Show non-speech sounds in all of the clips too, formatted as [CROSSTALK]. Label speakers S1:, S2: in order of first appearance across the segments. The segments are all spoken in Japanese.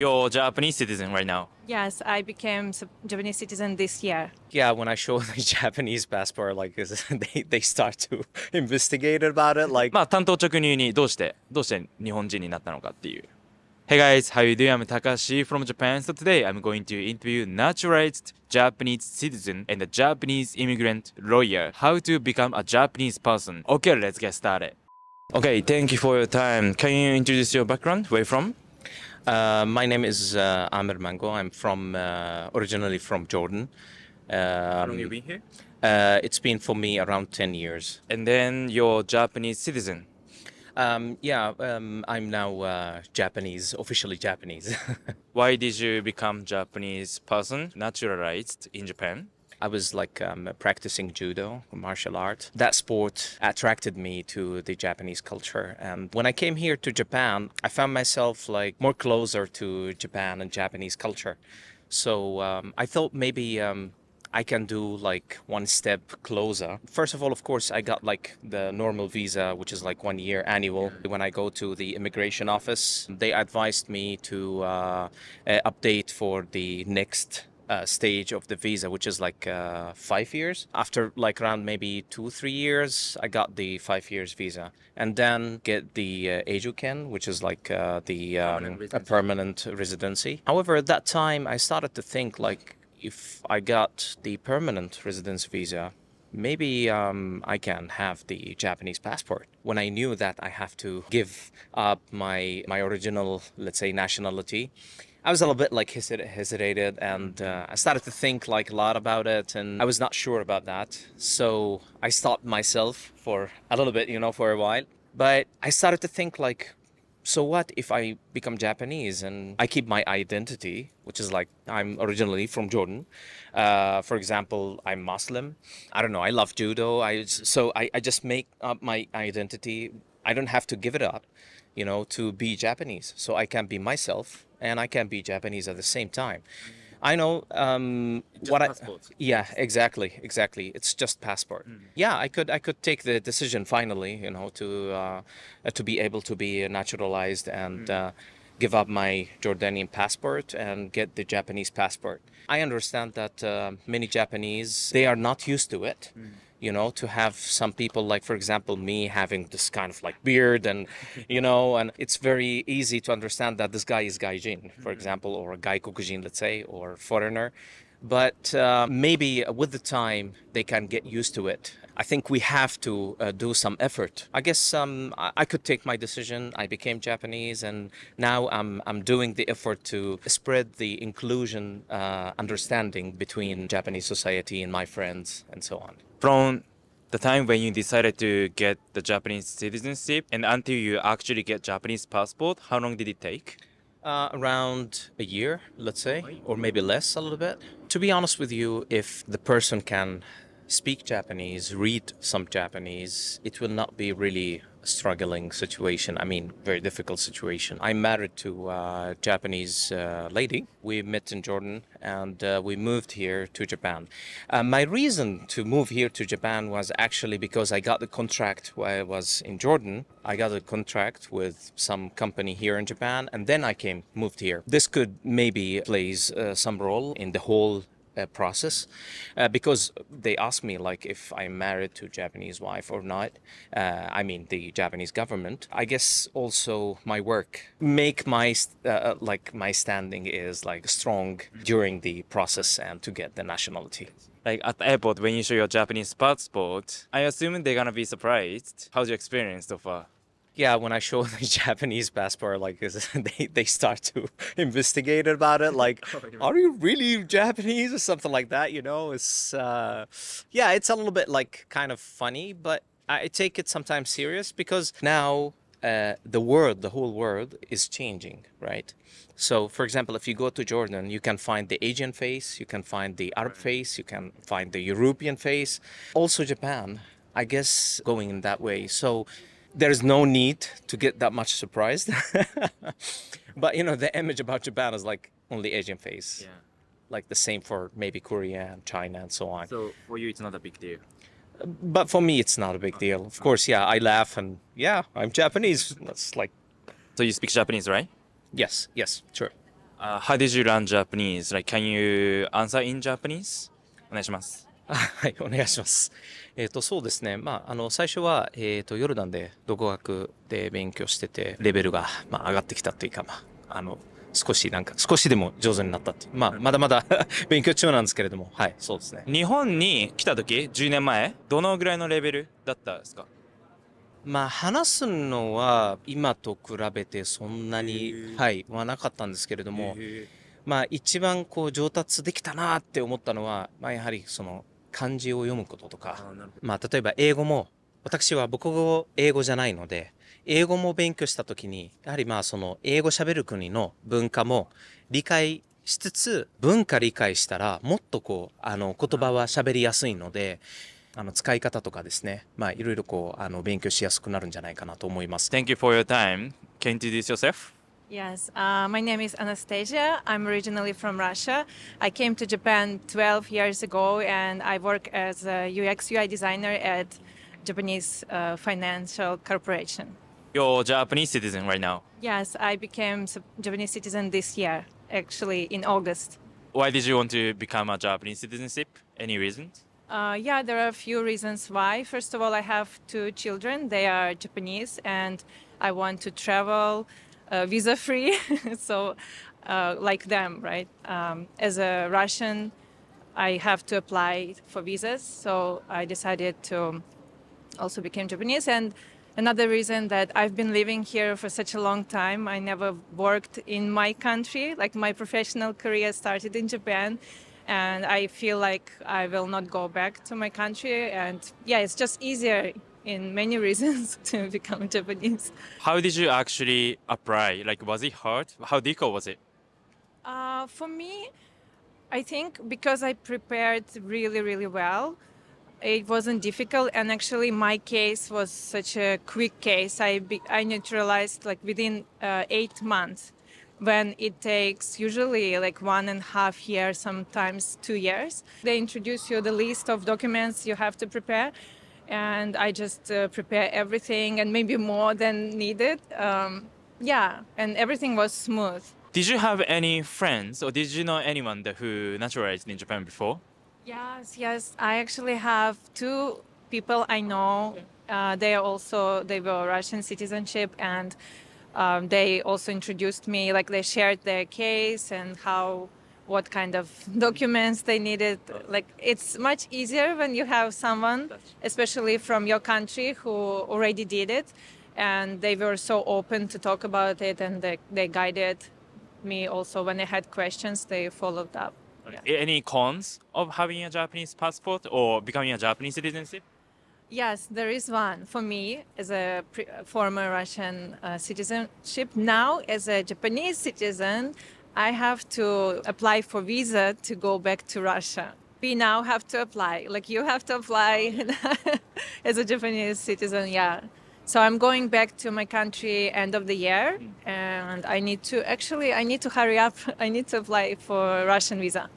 S1: You're Japanese citizen right now.
S2: Yes, I became Japanese citizen this year.
S1: Yeah, when I
S3: show the Japanese passport, like they they start to investigate about it. Like まあ担当直入にどうしてどうして日本人になったのかっていう。Hey guys, how you doing? I'm Takashi from Japan. So today I'm going to interview naturalized Japanese citizen and a Japanese immigrant lawyer how to become a Japanese person. Okay, let's get started. Okay, thank you for your time. Can you introduce your background? Where from? Uh, my
S1: name is uh, Amir Mango. I'm from uh, originally from Jordan. Um, How long um, you been here? Uh, it's been for me around 10 years. And then you're Japanese citizen? Um, yeah, um, I'm now uh, Japanese, officially Japanese. [LAUGHS] Why did you become Japanese person naturalized in Japan? I was like um, practicing judo, martial art. That sport attracted me to the Japanese culture. And when I came here to Japan, I found myself like more closer to Japan and Japanese culture. So um, I thought maybe um, I can do like one step closer. First of all, of course, I got like the normal visa, which is like one year annual. When I go to the immigration office, they advised me to uh, uh update for the next uh, stage of the visa, which is like uh, five years. After like around maybe two, three years, I got the five years visa, and then get the uh, Ajuken, which is like uh, the um, permanent residency. permanent residency. However, at that time, I started to think like if I got the permanent residence visa, maybe um, I can have the Japanese passport. When I knew that I have to give up my my original, let's say, nationality, I was a little bit like hesitated and mm-hmm. uh, I started to think like a lot about it and I was not sure about that. So I stopped myself for a little bit, you know, for a while. But I started to think like, so what if I become Japanese and I keep my identity, which is like I'm originally from Jordan. Uh, for example, I'm Muslim. I don't know. I love judo. I so I, I just make up my identity. I don't have to give it up, you know, to be Japanese. So I can be myself and I can be Japanese at the same time. I know um, what I yeah exactly exactly it's just passport mm. yeah I could I could take the decision finally you know to uh, to be able to be naturalized and mm. uh, give up my Jordanian passport and get the Japanese passport I understand that uh, many Japanese they are not used to it. Mm you know to have some people like for example me having this kind of like beard and [LAUGHS] you know and it's very easy to understand that this guy is gaijin for mm-hmm. example or a guy kokujin let's say or foreigner but uh, maybe with the time they can get used to it. I think we have to uh, do some effort. I guess um, I could take my decision. I became Japanese, and now I'm, I'm doing the effort to spread the inclusion uh, understanding between Japanese society and my
S3: friends and so on. From the time when you decided to get the Japanese citizenship and until you actually get Japanese passport, how long did it take?
S1: Uh, around a year, let's say, or maybe less a little bit. To be honest with you, if the person can speak Japanese, read some Japanese, it will not be really a struggling situation. I mean, very difficult situation. I'm married to a Japanese uh, lady. We met in Jordan and uh, we moved here to Japan. Uh, my reason to move here to Japan was actually because I got the contract while I was in Jordan. I got a contract with some company here in Japan and then I came, moved here. This could maybe plays uh, some role in the whole uh, process uh, because they ask me like if I'm married to Japanese wife or not. Uh, I mean the Japanese government. I guess also my work make my uh, uh, like my standing
S3: is like strong during the process and to get the nationality. Like at the airport when you show your Japanese passport, I assume they're gonna be surprised. How's your experience so far?
S1: yeah, when I show [LAUGHS] the Japanese passport, like [LAUGHS] they they start to [LAUGHS] investigate about it. Like, oh, are you really Japanese or something like that? You know, it's uh, yeah, it's a little bit like kind of funny, but I take it sometimes serious because now uh, the world, the whole world, is changing, right? So, for example, if you go to Jordan, you can find the Asian face, you can find the Arab face, you can find the European face, also Japan. I guess going in that way. So there's no need to get that much surprised. [LAUGHS] but you know, the image about Japan is like only Asian face. Yeah. Like the same for maybe Korea and China and so on. So
S3: for you, it's not a big deal.
S1: But for me, it's not a big okay. deal. Of course, yeah, I laugh and yeah,
S3: I'm Japanese. That's like. So you speak Japanese, right? Yes. Yes. Sure. Uh, how did you learn Japanese? Like, can you answer in Japanese? お願いします。
S1: はい、お願い
S3: します。えっ、ー、と、そうですね。まあ、あの、最初は、えっ、ー、と、ヨルダンで独
S1: 学で勉強してて、レベルが、まあ、上がってきたというか、まあ、あの、少しなんか、少しでも上手になったっていう。まあ、
S3: まだまだ [LAUGHS] 勉強中なんですけれども、はい、そうですね。日本に来た時、10年前、どのぐらいのレベルだったんですか
S1: まあ、話すのは、今と比べてそんなに、はい、はなかったんですけれども、まあ、一番こう上達できたなって思ったのは、まあ、やはりその漢字を読むこととか、まあ、例えば英語も、私は僕国語英語じゃないので、英語も勉強した時に、やはりまあその英語喋る国の文化も理解しつつ、文化理解したらもっとこう、あの言葉は喋りやすいので、あの使い方とかですね、まあいろいろこう、あの勉強しやすくなるんじゃないかな
S3: と思います。Thank you for your time. Can you introduce yourself?
S2: Yes, uh, my name is Anastasia. I'm originally from Russia. I came to Japan 12 years ago and I work as a UX UI designer at Japanese uh, financial corporation.
S3: You're Japanese citizen right now?
S2: Yes, I became Japanese citizen this year, actually in August.
S3: Why did you want to become a Japanese citizenship? Any reasons?
S2: Uh, yeah, there are a few reasons why. First of all, I have two children. They are Japanese and I want to travel uh, visa free. [LAUGHS] so, uh, like them, right? Um, as a Russian, I have to apply for visas. So, I decided to also become Japanese. And another reason that I've been living here for such a long time, I never worked in my country. Like, my professional career started in Japan. And I feel like I will not go back to my country. And yeah, it's just easier in many reasons [LAUGHS] to become Japanese.
S3: How did you actually apply? Like, was it hard? How difficult was it?
S2: Uh, for me, I think because I prepared really, really well, it wasn't difficult. And actually, my case was such a quick case. I, be, I neutralized like within uh, eight months when it takes usually like one and a half years, sometimes two years. They introduce you the list of documents you have to prepare and I just uh, prepare everything and maybe more than needed. Um, yeah, and everything was smooth.
S3: Did you have any friends or did you know anyone that, who naturalized in Japan before?
S2: Yes, yes. I actually have two people I know. Uh, they are also they were Russian citizenship and um, they also introduced me. Like they shared their case and how what kind of [LAUGHS] documents they needed. Like it's much easier when you have someone, especially from your country, who already did it, and they were so open to talk about it, and they, they guided me also when I had questions. They followed up.
S3: Yeah. Any cons of having a Japanese passport or becoming a Japanese citizenship?
S2: Yes, there is one for me as a former Russian uh, citizenship. Now, as a Japanese citizen, I have to apply for visa to go back to Russia. We now have to apply. Like you have to apply [LAUGHS] as a Japanese citizen, yeah. So I'm going back to my country end of the year and I need to actually I need to hurry up. [LAUGHS] I need to apply for Russian visa.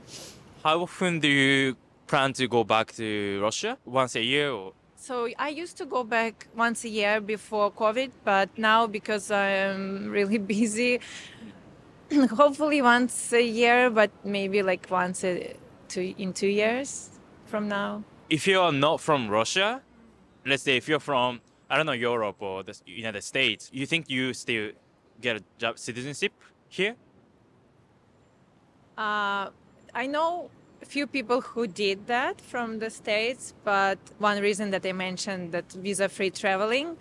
S3: How often do you plan to go back to Russia? Once a year or
S2: so I used to go back once a year before COVID, but now because I'm really [LAUGHS] busy, [CLEARS THROAT] hopefully once a year, but maybe like once a, two, in two years from now.
S3: If you are not from Russia, let's say if you're from I don't know Europe or the United States, you think you still get a job citizenship here?
S2: Uh, I know a few people who did that from the states, but one reason that I mentioned that visa-free traveling,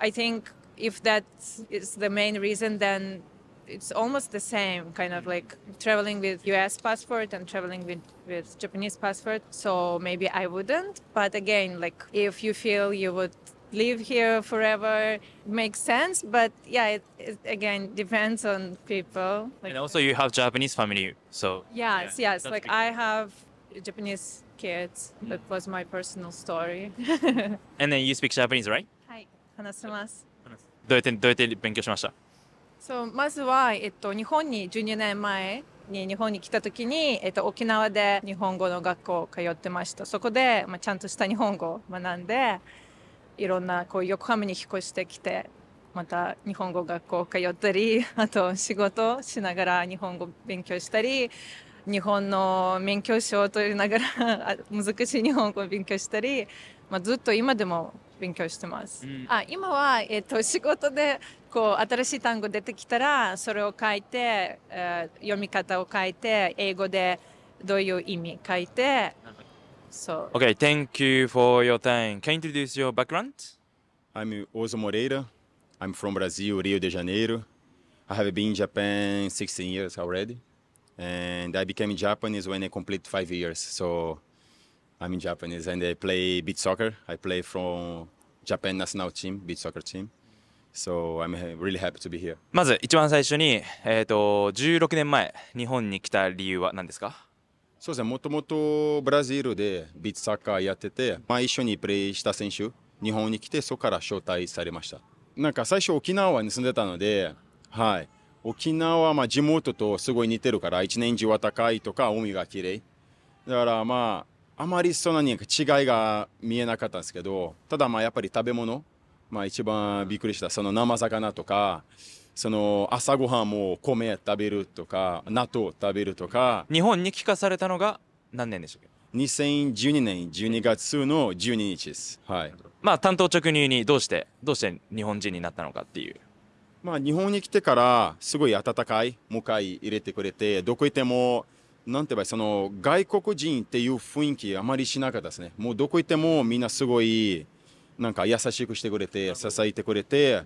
S2: I think if that is the main reason, then it's almost the same kind of like traveling with US passport and traveling with, with Japanese passport. So maybe I wouldn't. But again, like if you feel you would live here forever makes sense but yeah it, it again depends on people
S3: like, and also you have japanese family so yes yeah, yes like big.
S2: i have japanese kids mm. that was my personal story
S3: and then you speak japanese right
S2: はい、話せます。
S3: どうやって、どうやって勉強しました
S2: そうまずは、えっと、日本に12年前に日本に来た時に、えっと、沖縄で日本語の学校通ってましたそこで、まあ、ちゃんとした日本語を学んでいろんなこう横浜に引っ越してきてまた日本語学校通ったり [LAUGHS] あと仕事しながら日本語勉強したり日本の免許証を取りながら [LAUGHS] 難しい日本語を勉強したり、まあ、ずっと今でも勉強してます。うん、あ今は、えっと、仕事でこう新しい単語出てきたらそれを書いて、えー、読み方を書いて英語でどういう意味書いてそう。o
S4: k
S3: thank you for your time. Can you introduce your background? I'm o z o Moreira.
S4: I'm from Brazil, Rio de Janeiro. I have been in Japan 16 years already. And I became Japanese when I complete five years. So I'm in Japanese and I play beach soccer. I play from Japan national team, beach soccer team. So I'm really happy to be here. まず一番最初に、えーと、16年前
S3: 日本に来た理由は何ですか
S4: そうですね、もともとブラジルでビーツサッカーやってて、まあ、一緒にプレーした選手、日本に来てそこから招待されました。なんか最初沖縄に住んでたので、はい、沖縄はまあ地元とすごい似てるから一年中は高いとか海が綺麗だからまああまりそんなに違いが見えなかったんですけどただまあやっぱり食べ物まあ、一番びっくりしたその生魚とかその朝ごはんも米食べるとか納豆食べるとか日本に帰化されたのが何年でしたっけ2012年12月の12日です、はい、まあ単刀
S3: 直入にどうしてどうして日本人にな
S4: ったのかっていうまあ日本に来てからすごい温かい迎え入れてくれてどこ行ってもなんて言えばその外国人っていう雰囲気あまりしなかったですねもうどこ行ってもみんなすごいなんか優しくしてくれて支えてくれて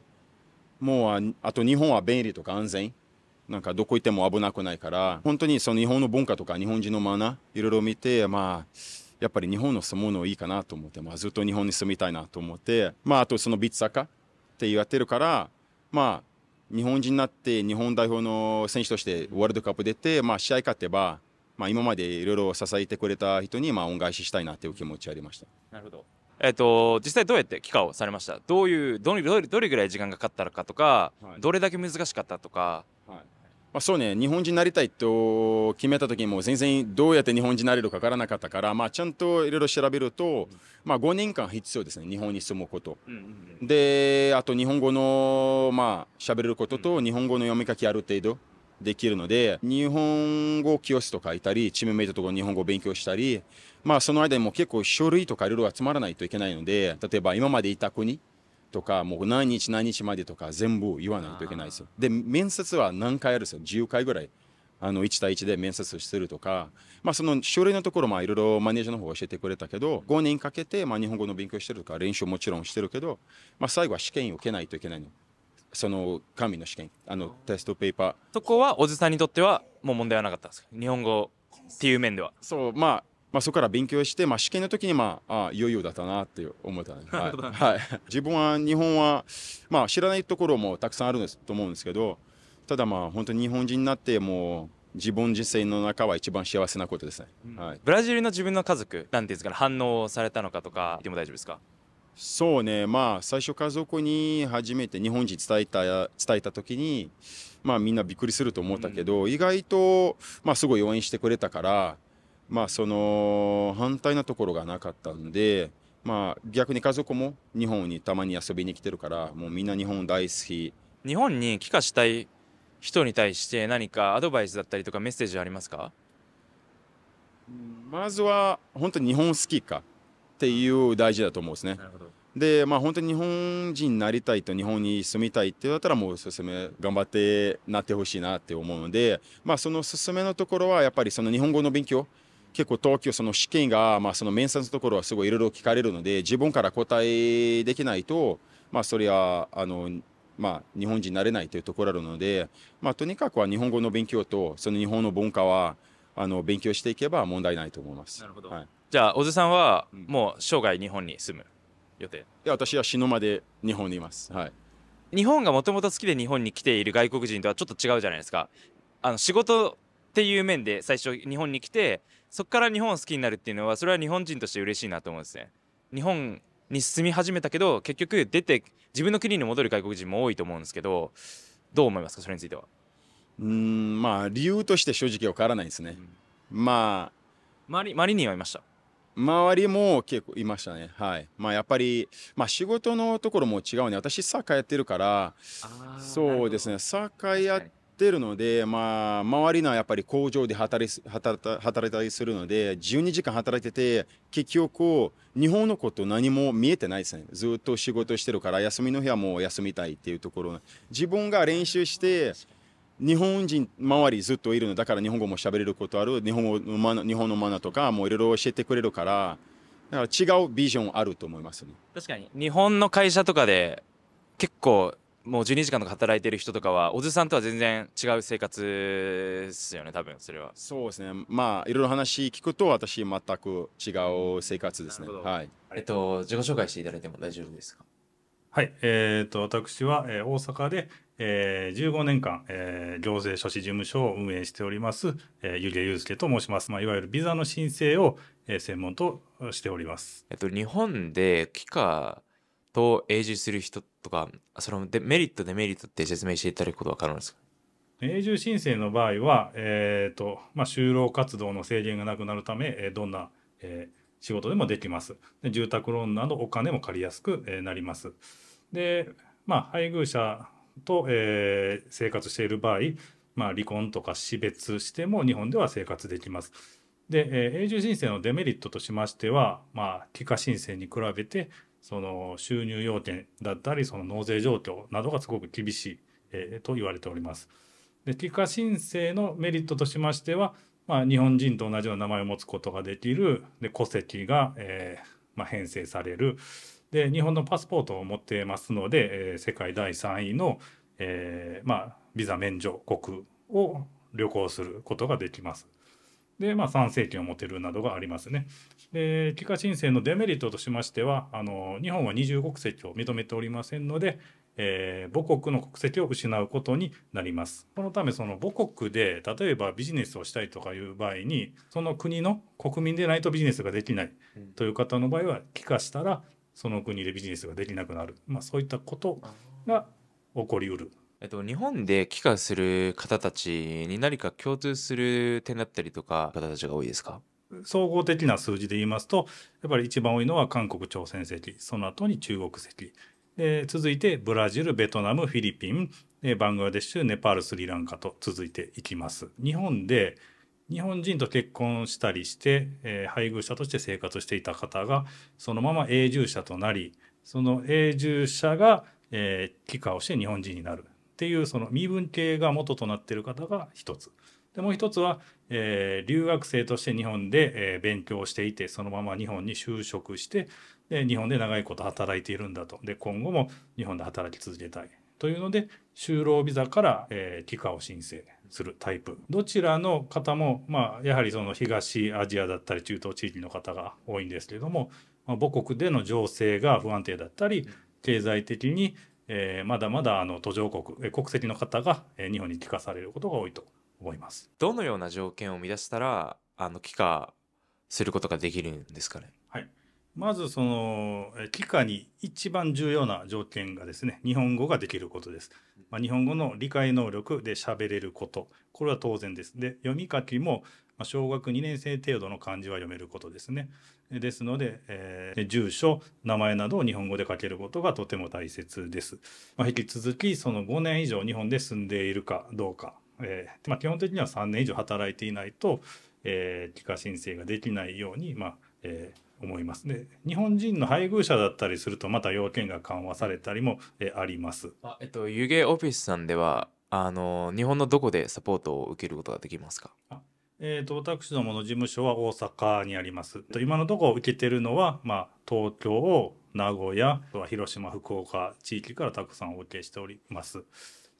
S4: もうあと日本は便利とか安全なんかどこ行っても危なくないから本当にその日本の文化とか日本人のマナーいろいろ見てまあやっぱり日本の住むのいいかなと思って、まあ、ずっと日本に住みたいなと思ってまああとそのビッツサカって言われてるからまあ日本人になって日本代表の選手としてワールドカップ出て、まあ、試合勝てば、まあ、今までいろいろ支えてくれた人にまあ恩返ししたいなという気持ちありました。
S3: なるほどえっと、実際どうやって帰化をされましたどういうどれどれぐらい時
S4: 間がかかったのかとか、はい、どれだけ難しかったとか、はいまあ、そうね日本人になりたいと決めた時も全然どうやって日本人になれるかわからなかったから、まあ、ちゃんといろいろ調べると、まあ、5年間必要ですね日本に住むこと、うんうんうん、であと日本語のまあ喋れることと日本語の読み書きある程度、できるので日本語教室とかいたりチームメイトとか日本語を勉強したり、まあ、その間にも結構書類とかいろいろ集まらないといけないので例えば今までいた国とかもう何日何日までとか全部言わないといけないですよで面接は何回あるんですよ10回ぐらいあの1対1で面接するとか、まあ、その書類のところもいろいろマネージャーの方が教えてくれたけど5年かけてまあ日本語の勉強してるとか練習もちろんしてるけど、まあ、最後は試験を受けないといけないのその神の試験あのテストペーパーそこはおじさんにとってはもう問題はなかったんですか日本語っていう面ではそうまあまあ、そこから勉強して、まあ、試験の時に、まあ、ああ余裕だったなって思った [LAUGHS] はい。はい、自分は日本は、まあ、知らないところもたくさんあるんですと思うんですけど、ただまあ、本当に日本人になって、もう、自分自身の中は一番幸せなことですね、うん、はい、ブラジルの自分の家族なんていうんですか、反応されたのかとかでも大丈夫ですかそうね、まあ、最初家族に初めて日本人伝えた、伝えた時に、まあみんなびっくりすると思ったけど、うん、意外と、まあすごい応援してくれたから、まあその反対なところがなかったんで、まあ逆に家族も日本にたまに遊びに来てるから、もうみんな日本大好き。
S3: 日本に帰化したい人に対して何かアドバイスだったりとかメッセージありますか
S4: まずは本当に日本好きか。っていう大事だと思うんですね。で、まあ、本当に日本人になりたいと日本に住みたいってだったらもう勧め頑張ってなってほしいなって思うので、まあ、その勧めのところはやっぱりその日本語の勉強結構東京その試験が、まあ、その面接のところはすごいいろいろ聞かれるので自分から答えできないと、まあ、それはあの、まあ、日本人になれないというところあるので、まあ、とにかくは日本語の勉強とその日本の文化はあの勉強していけば問題ないと思います。なるほど、はいじゃあ小津さんはもう生涯日本に住む予定いや私は死ぬまで日本にいますはい
S3: 日本がもともと好きで日本に来ている外国人とはちょっと違うじゃないですかあの仕事っていう面で最初日本に来てそこから日本を好きになるっていうのはそれは日本人として嬉しいなと思うんですね日本に住み始めたけど結局出て自分の国に戻る外国人
S4: も多いと思うんですけどどう思いますかそれについてはうんまあ理由として正直わからないですね、うん、まあ周り周りにはいました周りも結構いましたね。はい。まあやっぱり、まあ仕事のところも違うね。私サッカーやってるから、そうですね。サッカーやってるので、まあ周りのやっぱり工場で働い働いたりするので、12時間働いてて、結局日本のこと何も見えてないですね。ずっと仕事してるから、休みの日はもう休みたいっていうところ。自分が練習して、日本人周りずっといるのだから日本語も喋れることある日本語のマナ日本のマナとかもいろいろ教えてくれるからだから違うビジョンあると思いますね
S3: 確かに日本の会社とかで結
S4: 構もう12時間とか働いてる人とかはお
S3: じさんとは全然違う生活ですよね多
S4: 分それはそうですねまあいろいろ話聞くと私全く違う生活です
S5: ね、うん、はいえっと自己紹介していただいても大丈夫ですかはいえーと、と私は、えー、大阪でえー、15年間、えー、行政書士事務所を運営しております、えー、ゆりえゆうすけと申します。まあ、いわゆるビザの申請を、えー、専門としております。えっと、日本で帰化と永住する人とか、そのデ
S3: メリット、デメリットって説明していただくことは可能ですか
S5: 永住申請の場合は、えーとまあ、就労活動の制限がなくなるため、えー、どんな、えー、仕事でもできますで。住宅ローンなどお金も借りやすく、えー、なります。で、まあ、配偶者と、えー、生活している場合、まあ、離婚とか死別しても日本では生活できます。で、えー、永住申請のデメリットとしましては、まあ、帰化申請に比べてその収入要件だったりその納税状況などがすごく厳しい、えー、と言われております。で帰化申請のメリットとしましては、まあ、日本人と同じような名前を持つことができるで戸籍が、えーまあ、編成されるで日本のパスポートを持ってますので、えー、世界第3位の、えー、まあ、ビザ免除国を旅行することができます。で、まあ、参政権を持てるなどがありますね。で、帰化申請のデメリットとしましては、あの日本は二重国籍を認めておりませんので、えー、母国の国籍を失うことになります。このため、その母国で、例えばビジネスをしたいとかいう場合に、その国の国民でないとビジネスができないという方の場合は、帰化したらその国でビジネスができなくなる、まあ、そういったことが起こりうる。えっと、日本
S3: で帰化する方たちに何か共通す
S5: る点だったりとか方たちが多いですか総合的な数字で言いますとやっぱり一番多いのは韓国朝鮮籍その後に中国籍で続いてブラジルベトナムフィリピンバングラデシュネパールスリランカと続いていきます。日本で日本人と結婚したりして、えー、配偶者として生活していた方がそのまま永住者となりその永住者が、えー、帰化をして日本人になるっていうその身分系が元となっている方が一つ。でもう一つは、えー、留学生として日本で、えー、勉強していてそのまま日本に就職してで日本で長いこと働いているんだとで今後も日本で働き続けたいというので就労ビザから、えー、帰化を申請するタイプどちらの方も、まあ、やはりその東アジアだったり中東地域の方が多いんですけれども、まあ、母国での情勢が不安定だったり経済的に、えー、まだまだあの途上国国籍の方が日本に帰化されることが多いと思います。どのよう
S3: な条件を生み出したらあの帰化することができるんですかね
S5: はいまずその機下に一番重要な条件がですね日本語ができることです。まあ、日本語の理解能力で喋れることこれは当然です。で読み書きも小学2年生程度の漢字は読めることですね。ですので、えー、住所名前などを日本語で書けることがとても大切です。まあ、引き続きその5年以上日本で住んでいるかどうか、えーまあ、基本的には3年以上働いていないと、えー、帰化申請ができないように、まあえー思いますで日本人の配偶者だったりするとまた要件が緩和されたりも、えありますあ、えっと、
S3: 湯気オフィスさんではあの日本のどこでサポートを受けることができますか
S5: えーと、私どもの事務所は大阪にあります。今のところ受けてるのは、まあ、東京、名古屋、広島、福岡地域からたくさんお受けしております。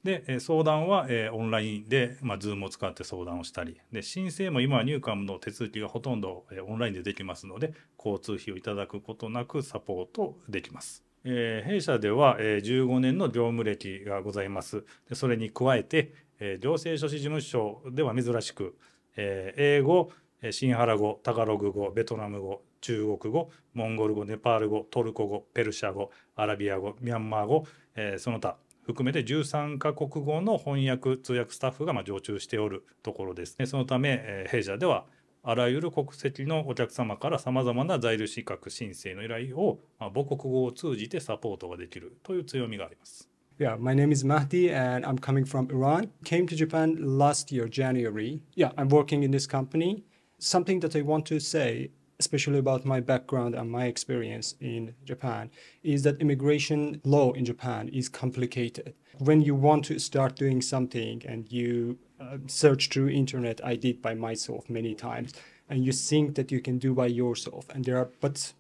S5: で、相談は、えー、オンラインで、まあ、Zoom を使って相談をしたり、で、申請も今はニューカムの手続きがほとんど、えー、オンラインでできますので、交通費をいただくことなくサポートできます。えー、弊社では、えー、15年の業務歴がございます。でそれに加えて、えー、行政書士事務所では珍しく、えー、英語、シンハラ語、タガログ語、ベトナム語、中国語、モンゴル語、ネパール語、トルコ語、ペルシャ語、アラビア語、ミャンマー語、えー、その他、含めて13カ国語の翻訳通訳スタッフがまあ常駐しておるところですねそのため、え弊社ではあらゆる国籍のお客様からさまざまな在留資格申請の依頼を、まあ、母国語を通じてサポートができるという強みがあります。
S4: Yeah, my name is Mahdi and I'm coming from Iran. Came to Japan last year, January. Yeah, I'm working in this company. Something that I want to say especially about my background and my experience in Japan, is that immigration law in Japan is complicated. When you want to start doing something and you uh, search through internet, I did by myself many times, and you think that you can do by yourself, and there are but uh,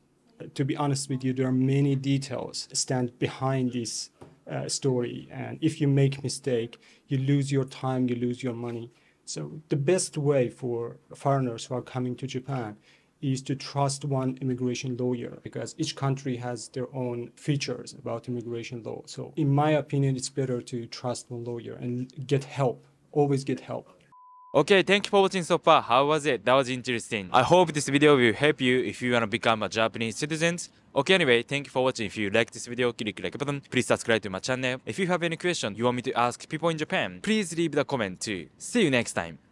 S4: to be honest with you, there are many details stand behind this uh, story, and if you make mistake, you lose your time, you lose your money. So the best way for foreigners who are coming to Japan is to trust one immigration lawyer because each country has their own features about immigration law. So, in my opinion, it's better to trust one lawyer and get help. Always get help. Okay, thank you for
S3: watching so far. How was it? That was interesting. I hope this video will help you if you want to become a Japanese citizen. Okay, anyway, thank you for watching. If you like this video, click like button. Please subscribe to my channel. If you have any question you want me to ask people in Japan, please leave the comment too. See you next time.